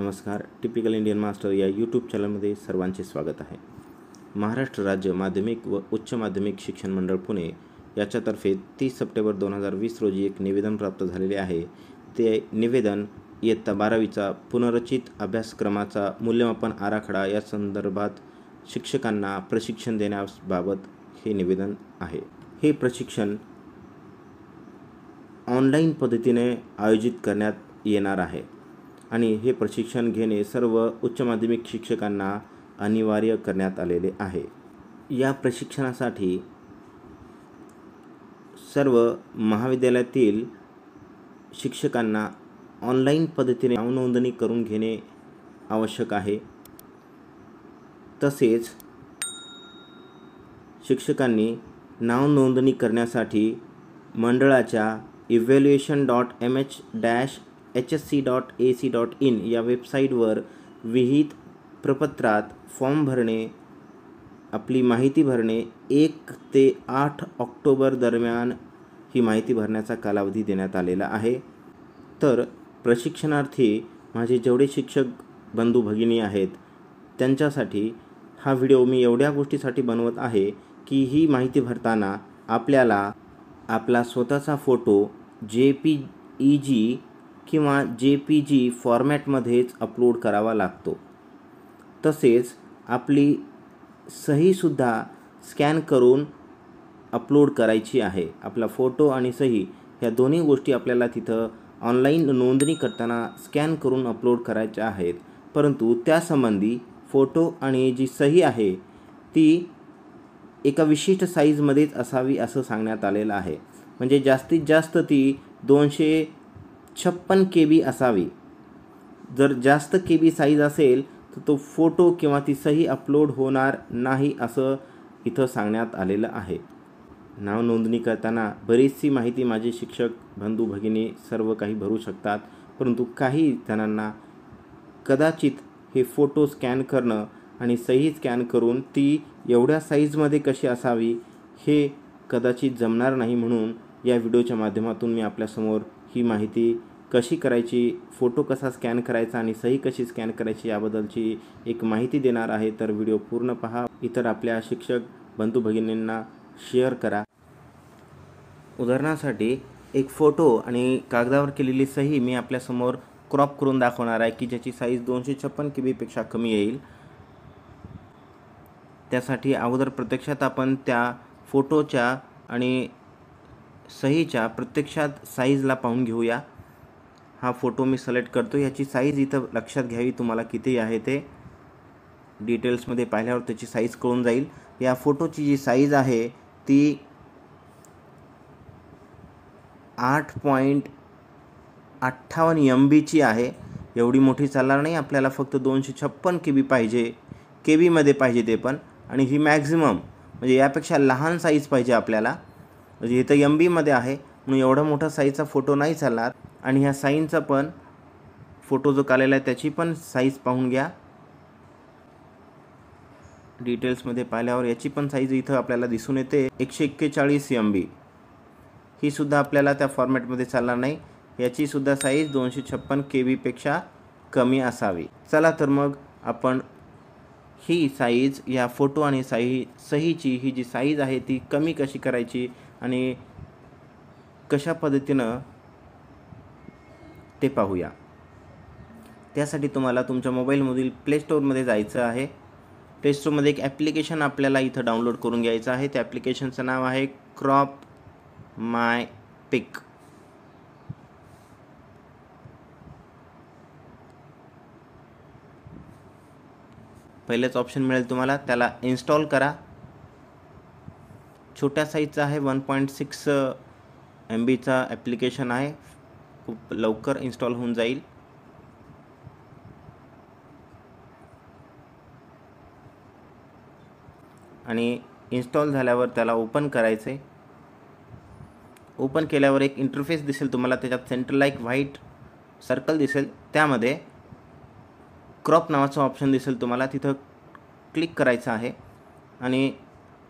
नमस्कार typical Indian master या YouTube चॅनलमध्ये सर्वांचे स्वागत आहे महाराष्ट्र राज्य माध्यमिक व उच्च माध्यमिक शिक्षण मंडळ पुणे याच्यातर्फे तीस सप्टेंबर दोन हजार वीस रोजी एक निवेदन प्राप्त झालेले आहे ते निवेदन इयत्ता बारावीचा पुनर्रचित अभ्यासक्रमाचा मूल्यमापन आराखडा या संदर्भात शिक्षकांना प्रशिक्षण देण्याबाबत हे निवेदन आहे हे प्रशिक्षण ऑनलाईन पद्धतीने आयोजित करण्यात येणार आहे आणि हे प्रशिक्षण घेणे सर्व उच्च माध्यमिक शिक्षकांना अनिवार्य करण्यात आलेले आहे या प्रशिक्षणासाठी सर्व महाविद्यालयातील शिक्षकांना ऑनलाईन पद्धतीने नावनोंदणी करून घेणे आवश्यक आहे तसेच शिक्षकांनी नावनोंदणी करण्यासाठी मंडळाच्या evaluation dot M H dash H S C dot A C dot in या वेबसाईटवर विहित प्रपत्रात फॉर्म भरणे आपली माहिती भरणे एक ते आठ ऑक्टोबर दरम्यान ही माहिती भरण्याचा कालावधी देण्यात आलेला आहे तर प्रशिक्षणार्थी माझे जेवढे शिक्षक बंधू भगिनी आहेत त्यांच्यासाठी हा व्हिडिओ मी एवढ्या गोष्टीसाठी बनवत आहे की ही माहिती भरताना आपल्याला आपला स्वतःचा फोटो जे पी ई जी किंवा जे पी जी फॉर्मॅटमध्येच अपलोड करावा लागतो तसेच आपली सहीसुद्धा स्कॅन करून अपलोड करायची आहे आपला फोटो आणि सही ह्या दोन्ही गोष्टी आपल्याला तिथं ऑनलाईन नोंदणी करताना स्कॅन करून अपलोड करायच्या आहेत परंतु त्यासंबंधी फोटो आणि जी सही आहे ती एका विशिष्ट साईजमध्येच असावी असं सांगण्यात आलेलं आहे म्हणजे जास्तीत जास्त ती दोनशे छप्पन के बी असावी जर जास्त के बी साईज असेल तर तो फोटो किंवा ती सही अपलोड होणार नाही असं इथं सांगण्यात आलेलं आहे नाव नोंदणी करताना बरीचशी माहिती माझे शिक्षक बंधू भगिनी सर्व काही भरू शकतात परंतु काही जणांना कदाचित हे फोटो स्कॅन करणं आणि सही स्कॅन करून ती एवढ्या साईजमध्ये कशी असावी हे कदाचित जमणार नाही म्हणून या व्हिडिओच्या माध्यमातून मी आपल्यासमोर ही माहिती कशी करायची फोटो कसा स्कॅन करायचा आणि सही कशी स्कॅन करायची याबद्दलची एक माहिती देणार आहे तर व्हिडिओ पूर्ण पहा इतर आपल्या शिक्षक बंधू भगिनींना शेअर करा उदाहरणासाठी एक फोटो आणि कागदावर केलेली सही मी आपल्यासमोर क्रॉप करून दाखवणार आहे की ज्याची साईज दोनशे छप्पन के बीपेक्षा कमी येईल त्यासाठी अगोदर प्रत्यक्षात आपण त्या फोटोच्या आणि सहीच्या प्रत्यक्षात साईजला पाहून घेऊया हा फोटो मी सिलेक्ट करतो याची साईज इथं लक्षात घ्यावी तुम्हाला किती आहे ते डिटेल्समध्ये पाहिल्यावर त्याची साईज कळून जाईल या फोटोची जी साईज आहे ती आठ पॉईंट अठ्ठावन्न एम बीची आहे एवढी मोठी चालणार नाही आपल्याला फक्त दोनशे छप्पन के बी पाहिजे के बीमध्ये पाहिजे ते पण आणि ही मॅक्झिमम म्हणजे यापेक्षा लहान साईज पाहिजे आपल्याला म्हणजे इथं एम बीमध्ये आहे म्हणून एवढा मोठा साईजचा फोटो नाही चालणार आणि ह्या साईनचा पण फोटो जो काढलेला आहे त्याची पण साईज पाहून घ्या डिटेल्समध्ये पाहिल्यावर याची पण साईज इथं आपल्याला दिसून येते एकशे एक्केचाळीस एम बी ही सुद्धा आपल्याला त्या फॉर्मॅटमध्ये चालणार नाही याचीसुद्धा साईज दोनशे छप्पन के बीपेक्षा कमी असावी चला तर मग आपण ही साईज या फोटो आणि साई सहीची ही जी साईज आहे ती कमी कशी करायची आणि कशा पद्धतीनं ते पाहूया त्यासाठी तुम्हाला तुमच्या मोबाईलमधील प्लेस्टोरमध्ये जायचं आहे प्लेस्टोरमध्ये एक ॲप्लिकेशन आपल्याला इथं डाउनलोड करून घ्यायचं आहे त्या ॲप्लिकेशनचं नाव आहे क्रॉप माय पिक पहिलेच ऑप्शन मिळेल तुम्हाला त्याला इन्स्टॉल करा छोट्या साईजचा आहे वन पॉईंट सिक्स एम बीचा ॲप्लिकेशन आहे खूप लवकर इन्स्टॉल होऊन जाईल आणि इन्स्टॉल झाल्यावर त्याला ओपन करायचं आहे ओपन केल्यावर एक इंटरफेस दिसेल तुम्हाला त्याच्यात सेंट्रल लाईक व्हाईट सर्कल दिसेल त्यामध्ये क्रॉप नावाचं ऑप्शन दिसेल तुम्हाला तिथं क्लिक करायचं आहे आणि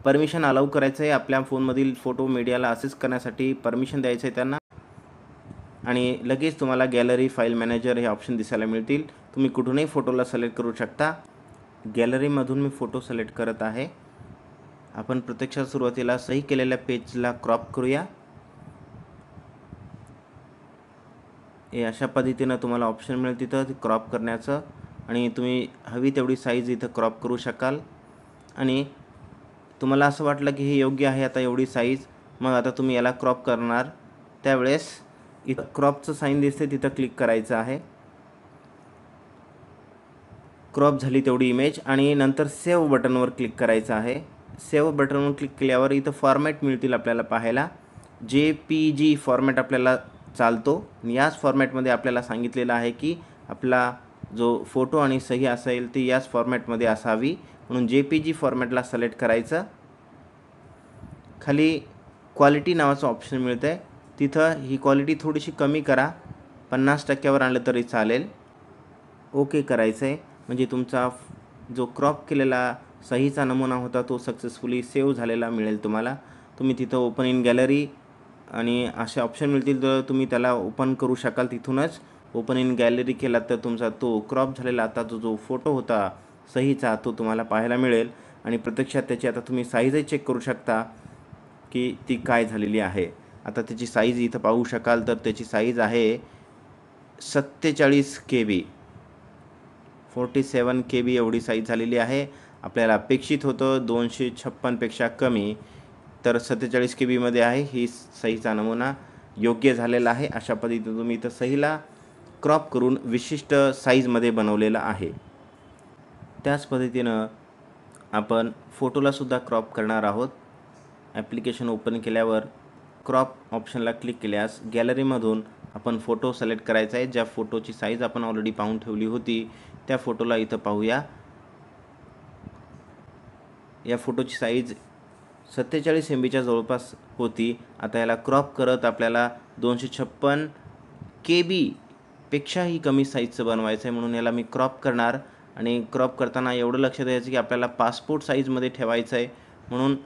परमिशन अलाऊ करायचं आहे आपल्या फोनमधील फोटो मीडियाला असेस करण्यासाठी परमिशन द्यायचं आहे त्यांना आणि लगेच तुम्हाला गॅलरी फाईल मॅनेजर हे ऑप्शन दिसायला मिळतील तुम्ही कुठूनही फोटोला सिलेक्ट करू शकता गॅलरीमधून मी फोटो सिलेक्ट करत आहे आपण प्रत्यक्षात सुरुवातीला सही केलेल्या पेजला क्रॉप करूया हे अशा पद्धतीनं तुम्हाला ऑप्शन मिळेल तिथं क्रॉप करण्याचं आणि तुम्ही हवी तेवढी साईज इथं क्रॉप करू शकाल आणि तुम्हाला असं वाटलं की हे योग्य आहे आता एवढी साईज मग आता तुम्ही याला क्रॉप करणार त्यावेळेस इथं क्रॉपचं साईन दिसते तिथं क्लिक करायचं आहे क्रॉप झाली तेवढी इमेज आणि नंतर सेव्ह बटनवर क्लिक करायचं आहे सेव्ह बटनवर क्लिक केल्यावर इथं फॉर्मॅट मिळतील आपल्याला पाहायला जे पी जी फॉर्मॅट आपल्याला चालतो याच फॉर्मॅटमध्ये आपल्याला सांगितलेलं आहे की आपला जो फोटो आणि सही असेल ती याच फॉर्मॅटमध्ये असावी म्हणून जे पी जी फॉर्मॅटला सिलेक्ट करायचं खाली क्वालिटी नावाचं ऑप्शन मिळतं आहे तिथं ही क्वालिटी थोडीशी कमी करा पन्नास टक्क्यावर आणलं तरी चालेल ओके करायचं आहे म्हणजे तुमचा जो क्रॉप केलेला सहीचा नमुना होता तो सक्सेसफुली सेव्ह झालेला मिळेल तुम्हाला तुम्ही तिथं ओपन इन गॅलरी आणि असे ऑप्शन मिळतील तर तुम्ही त्याला ओपन करू शकाल तिथूनच ओपन इन गॅलरी केला तर तुमचा तो क्रॉप झालेला आता तो जो फोटो होता सहीचा तो तुम्हाला पाहायला मिळेल आणि प्रत्यक्षात त्याची आता तुम्ही साईजही चेक करू शकता की ती काय झालेली आहे आता त्याची साईज इथं पाहू शकाल तर त्याची साईज आहे सत्तेचाळीस के बी फोर्टी सेवन के बी एवढी साईज झालेली आहे आपल्याला अपेक्षित होतं दोनशे छप्पनपेक्षा कमी तर सत्तेचाळीस के बीमध्ये आहे ही सहीचा नमुना योग्य झालेला आहे अशा पद्धतीने तुम्ही इथं सहीला क्रॉप करून विशिष्ट साईजमध्ये बनवलेलं आहे त्याच पद्धतीनं आपण फोटोलासुद्धा क्रॉप करणार आहोत ॲप्लिकेशन ओपन केल्यावर क्रॉप ऑप्शनला क्लिक केल्यास गॅलरीमधून आपण फोटो सिलेक्ट करायचा आहे ज्या फोटोची साईज आपण ऑलरेडी पाहून ठेवली होती त्या फोटोला इथं पाहूया या फोटोची साईज सत्तेचाळीस एम बीच्या जवळपास होती आता याला क्रॉप करत आपल्याला दोनशे छप्पन के बी पेक्षाही कमी साईजचं बनवायचं आहे म्हणून याला मी क्रॉप करणार आणि क्रॉप करताना एवढं लक्ष द्यायचं की आपल्याला पासपोर्ट साईजमध्ये ठेवायचं आहे म्हणून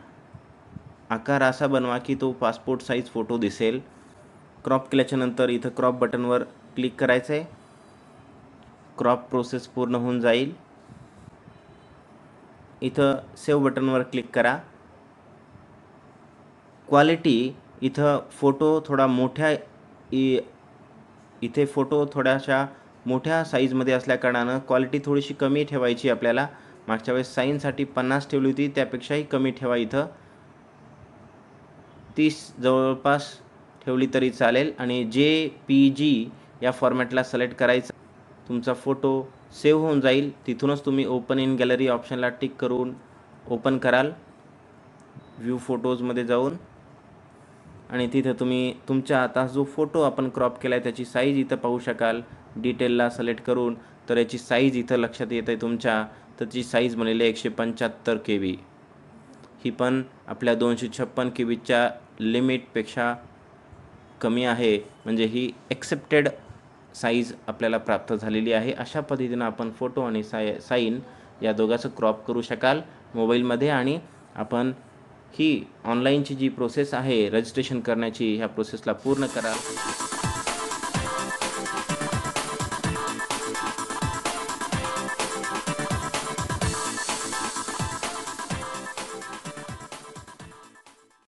आकार असा बनवा की तो पासपोर्ट साईज फोटो दिसेल क्रॉप केल्याच्यानंतर इथं क्रॉप बटनवर क्लिक करायचं आहे क्रॉप प्रोसेस पूर्ण होऊन जाईल इथं सेव्ह बटनवर क्लिक करा क्वालिटी इथं फोटो थोडा मोठ्या इथे फोटो थोड्याशा मोठ्या साईजमध्ये असल्याकारणानं क्वालिटी थोडीशी कमी ठेवायची आपल्याला मागच्या वेळेस साईनसाठी पन्नास ठेवली होती त्यापेक्षाही कमी ठेवा इथं तीस जवळपास ठेवली तरी चालेल आणि जे पी जी या फॉर्मॅटला सिलेक्ट करायचं तुमचा फोटो सेव्ह होऊन जाईल तिथूनच तुम्ही ओपन इन गॅलरी ऑप्शनला टिक करून ओपन कराल व्ह्यू फोटोजमध्ये जाऊन आणि तिथं तुम्ही तुमच्या आता जो फोटो आपण क्रॉप केला आहे त्याची साईज इथं पाहू शकाल डिटेलला सिलेक्ट करून तर याची साईज इथं लक्षात येत आहे तुमच्या त्याची साईज म्हणलेली आहे एकशे पंच्याहत्तर के बी ही पण आपल्या दोनशे छप्पन के बीच्या लिमिटपेक्षा कमी आहे म्हणजे ही एक्सेप्टेड साईज आपल्याला प्राप्त झालेली आहे अशा पद्धतीनं आपण फोटो आणि साय साईन या दोघाचं क्रॉप करू शकाल मोबाईलमध्ये आणि आपण ही ऑनलाईनची जी प्रोसेस आहे रजिस्ट्रेशन करण्याची ह्या प्रोसेसला पूर्ण करा